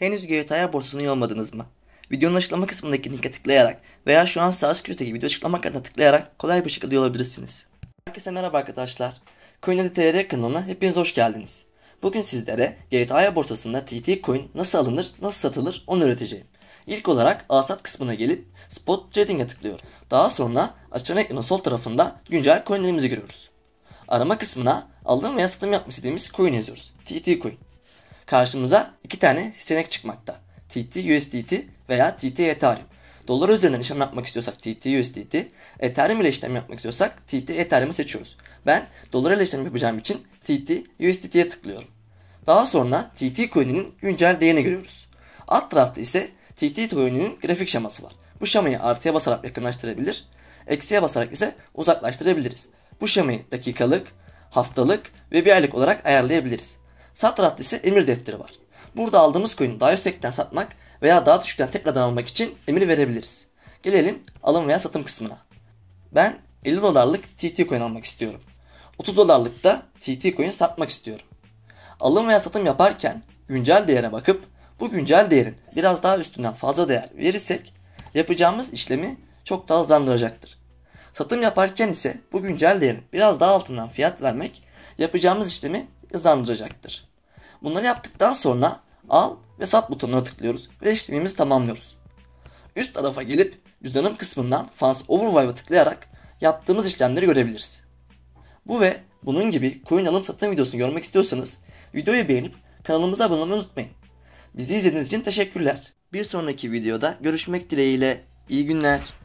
Henüz GTA'ya borsasını yollamadınız mı? Videonun açıklama kısmındaki linke tıklayarak veya şu an sağ üst köşedeki video açıklama kartına tıklayarak kolay bir şekilde olabilirsiniz. Herkese merhaba arkadaşlar. CoinLTR kanalına hepiniz hoş geldiniz. Bugün sizlere GTA'ya borsasında TT Coin nasıl alınır, nasıl satılır onu öğreteceğim. İlk olarak alsat kısmına gelip Spot Trading'e tıklıyorum. Daha sonra açılan ekranın sol tarafında güncel coinlerimizi görüyoruz. Arama kısmına alım veya satım yapmak istediğimiz coin yazıyoruz. TT Coin karşımıza iki tane seçenek çıkmakta. TT, USDT veya TT Ethereum. Dolar üzerinden işlem yapmak istiyorsak TT, USDT, Ethereum ile işlem yapmak istiyorsak TT, Ethereum'u seçiyoruz. Ben dolar ile işlem yapacağım için TT, USDT'ye tıklıyorum. Daha sonra TT coin'inin güncel değerini görüyoruz. Alt tarafta ise TT coin'inin grafik şeması var. Bu şemayı artıya basarak yakınlaştırabilir, eksiye basarak ise uzaklaştırabiliriz. Bu şemayı dakikalık, haftalık ve bir aylık olarak ayarlayabiliriz. Satrat ise emir defteri var. Burada aldığımız koyunu daha yüksekten satmak veya daha düşükten tekrardan almak için emir verebiliriz. Gelelim alım veya satım kısmına. Ben 50 dolarlık TT coin almak istiyorum. 30 dolarlık da TT coin satmak istiyorum. Alım veya satım yaparken güncel değere bakıp bu güncel değerin biraz daha üstünden fazla değer verirsek yapacağımız işlemi çok daha hızlandıracaktır. Satım yaparken ise bu güncel değerin biraz daha altından fiyat vermek yapacağımız işlemi hızlandıracaktır. Bunları yaptıktan sonra al ve sat butonuna tıklıyoruz ve işlemimizi tamamlıyoruz. Üst tarafa gelip cüzdanım kısmından Funds Overview'a tıklayarak yaptığımız işlemleri görebiliriz. Bu ve bunun gibi coin alım satım videosunu görmek istiyorsanız videoyu beğenip kanalımıza abone olmayı unutmayın. Bizi izlediğiniz için teşekkürler. Bir sonraki videoda görüşmek dileğiyle. İyi günler.